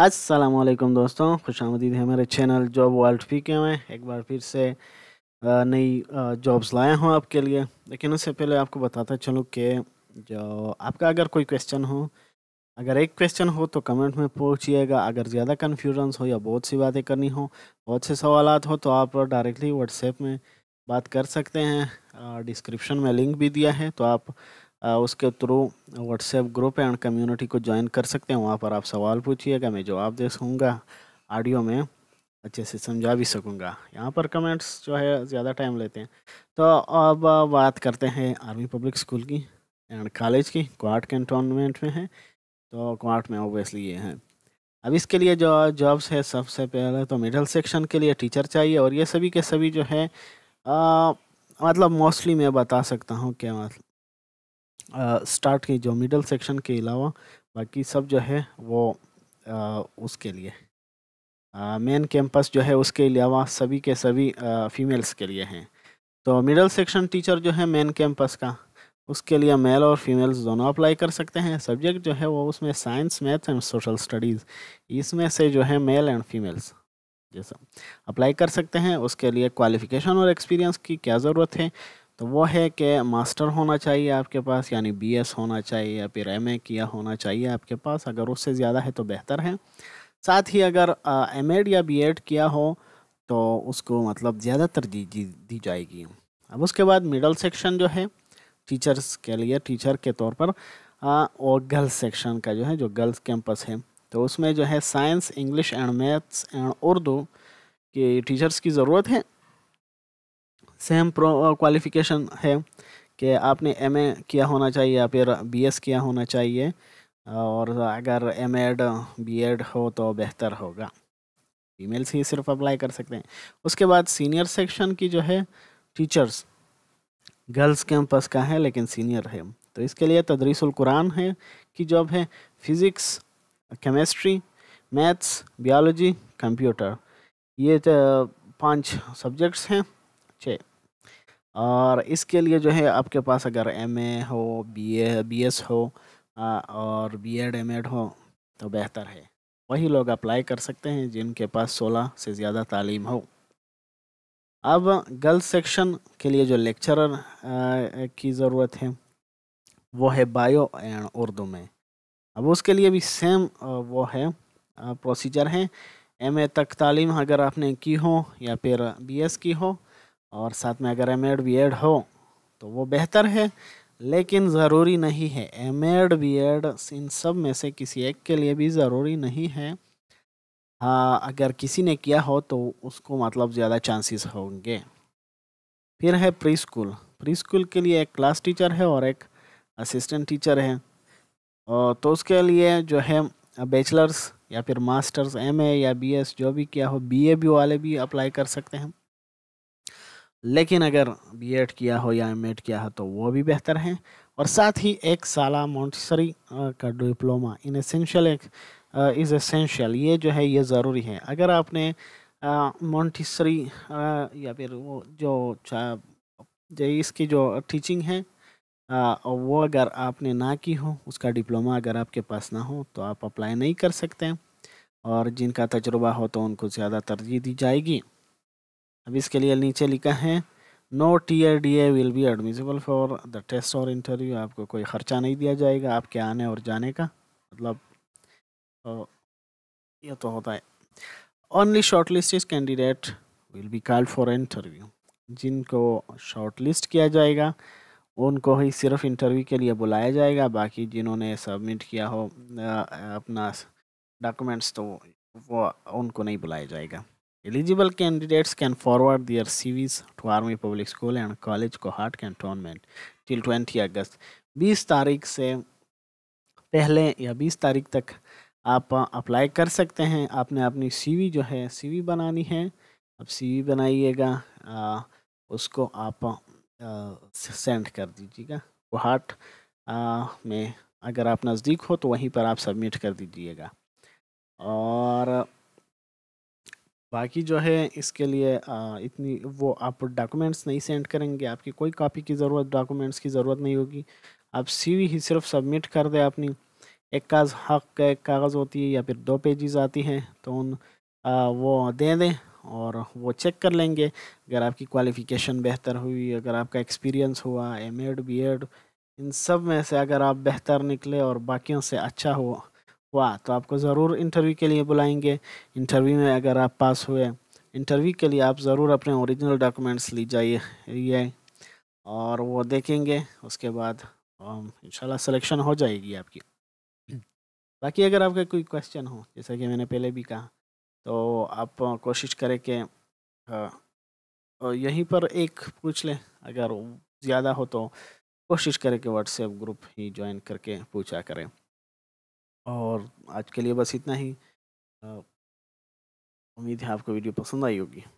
वालेकुम दोस्तों खुश आमदीद है मेरे चैनल जॉब वर्ल्ड पी के में एक बार फिर से नई जॉब्स लाया हूँ आपके लिए लेकिन उससे पहले आपको बताता चलूँ कि जो आपका अगर कोई क्वेश्चन हो अगर एक क्वेश्चन हो तो कमेंट में पूछिएगा अगर ज़्यादा कन्फ्यूजन्स हो या बहुत सी बातें करनी हो बहुत से सवाल हो तो आप डायरेक्टली व्हाट्सएप में बात कर सकते हैं डिस्क्रिप्शन में लिंक भी दिया है तो आप उसके through WhatsApp group and community को ज्वाइन कर सकते हैं वहाँ पर आप सवाल पूछिएगा मैं जवाब दे सकूँगा ऑडियो में अच्छे से समझा भी सकूँगा यहाँ पर कमेंट्स जो है ज़्यादा टाइम लेते हैं तो अब बात करते हैं आर्मी पब्लिक स्कूल की एंड कॉलेज की क्वार्ट कैंटोनमेंट में है तो क्वार्ट में ओबियसली ये है अब इसके लिए जो जॉब्स है सबसे पहले तो मिडल सेक्शन के लिए टीचर चाहिए और ये सभी के सभी जो है आ, मतलब मोस्टली मैं बता सकता हूँ क्या मतलब स्टार्ट की जो मिडल सेक्शन के अलावा बाकी सब जो है वो आ, उसके लिए मेन कैंपस जो है उसके अलावा सभी के सभी फीमेल्स के लिए हैं तो मिडल सेक्शन टीचर जो है मेन कैंपस का उसके लिए मेल और फीमेल्स दोनों अप्लाई कर सकते हैं सब्जेक्ट जो है वो उसमें science math and social studies इसमें से जो है मेल एंड फीमेल्स जैसा अप्लाई कर सकते हैं उसके लिए क्वालिफिकेशन और एक्सपीरियंस की क्या ज़रूरत है तो वो है कि मास्टर होना चाहिए आपके पास यानी बीएस होना चाहिए या फिर एमए किया होना चाहिए आपके पास अगर उससे ज़्यादा है तो बेहतर है साथ ही अगर एम एड या बी एड किया हो तो उसको मतलब ज़्यादा तरजीह दी जाएगी अब उसके बाद मिडल सेक्शन जो है टीचर्स के लिए टीचर के तौर पर और गर्ल्स सेक्शन का जो है जो गर्ल्स कैंपस है तो उसमें जो है science English and maths and Urdu के टीचर्स की ज़रूरत है सेम क्वालिफिकेशन uh, है कि आपने एम किया होना चाहिए या फिर बी किया होना चाहिए uh, और अगर एम एड बी एड हो तो बेहतर होगा फीमेल्स ही सिर्फ अप्लाई कर सकते हैं उसके बाद सीनियर सेक्शन की जो है टीचर्स गर्ल्स कैंपस का है लेकिन सीनियर है तो इसके लिए तदरीसुल कुरान है कि जॉब है physics chemistry maths biology computer ये पांच सब्जेक्ट्स हैं छः और इसके लिए जो है आपके पास अगर एम ए हो बी ए बी एस हो और बी एड एम एड हो तो बेहतर है वही लोग अप्लाई कर सकते हैं जिनके पास सोलह से ज़्यादा तालीम हो अब गर्ल्स सेक्शन के लिए जो लेक्चरर की ज़रूरत है वो है बायो एंड उर्दू में अब उसके लिए भी सेम वो है प्रोसीजर है एम ए तक तालीम अगर आपने की हो या फिर बी एस की हो और साथ में अगर एम एड बी एड हो तो वो बेहतर है लेकिन ज़रूरी नहीं है एम एड बी एड इन सब में से किसी एक के लिए भी ज़रूरी नहीं है हाँ अगर किसी ने किया हो तो उसको मतलब ज़्यादा चांसेस होंगे फिर है प्री स्कूल प्री स्कूल के लिए एक क्लास टीचर है और एक असिस्टेंट टीचर है और तो उसके लिए जो है बैचलर्स या फिर मास्टर्स एम ए या बी एस जो भी किया हो बी ए भी वाले भी अप्लाई कर सकते हैं लेकिन अगर बी किया हो या एम किया हो तो वो भी बेहतर है और साथ ही एक साल मोन्टसरी का डिप्लोमा इन एसेंशियल एक इज़ एसेंशियल ये जो है ये ज़रूरी है अगर आपने मॉन्टिसरी या फिर वो जो जो इसकी जो टीचिंग है आ, वो अगर आपने ना की हो उसका डिप्लोमा अगर आपके पास ना हो तो आप अप्लाई नहीं कर सकते और जिनका तजुर्बा हो तो उनको ज़्यादा तरजीह दी जाएगी अब इसके लिए नीचे लिखा है no T R D A will be admissible for the test और इंटरव्यू आपको कोई ख़र्चा नहीं दिया जाएगा आपके आने और जाने का मतलब तो ये तो होता है only short list is candidate will be call for interview जिनको शॉर्ट लिस्ट किया जाएगा उनको ही सिर्फ इंटरव्यू के लिए बुलाया जाएगा बाकी जिन्होंने सबमिट किया हो अपना डॉक्यूमेंट्स तो वो उनको नहीं बुलाया जाएगा Eligible candidates can forward their CVs to Army Public School and College Cohart Cantonment till 20 अगस्त 20 तारीख से पहले या 20 तारीख तक आप अप्लाई कर सकते हैं आपने अपनी सी जो है सी बनानी है आप सी बनाइएगा उसको आप सेंड कर दीजिएगा कोहाट में अगर आप नज़दीक हो तो वहीं पर आप सबमिट कर दीजिएगा और बाकी जो है इसके लिए आ, इतनी वो आप डॉक्यूमेंट्स नहीं सेंड करेंगे आपकी कोई कॉपी की ज़रूरत डॉक्यूमेंट्स की ज़रूरत नहीं होगी आप सीवी ही सिर्फ सबमिट कर दें अपनी एक काज हक का एक कागज़ होती है या फिर दो पेजेस आती हैं तो उन आ, वो दे दें और वो चेक कर लेंगे अगर आपकी क्वालिफ़िकेशन बेहतर हुई अगर आपका एक्सपीरियंस हुआ एम एड बी एड इन सब में से अगर आप बेहतर निकले और बाकियों से अच्छा हो हुआ तो आपको ज़रूर इंटरव्यू के लिए बुलाएंगे इंटरव्यू में अगर आप पास हुए इंटरव्यू के लिए आप ज़रूर अपने ओरिजिनल डॉक्यूमेंट्स ली जाइए और वो देखेंगे उसके बाद um, इंशाल्लाह सिलेक्शन हो जाएगी आपकी बाकी अगर आपका कोई क्वेश्चन हो जैसा कि मैंने पहले भी कहा तो आप uh, कोशिश करें कि uh, यहीं पर एक पूछ लें अगर ज़्यादा हो तो कोशिश करें कि व्हाट्सएप ग्रुप ही ज्वाइन करके पूछा करें और आज के लिए बस इतना ही उम्मीद है आपको वीडियो पसंद आई होगी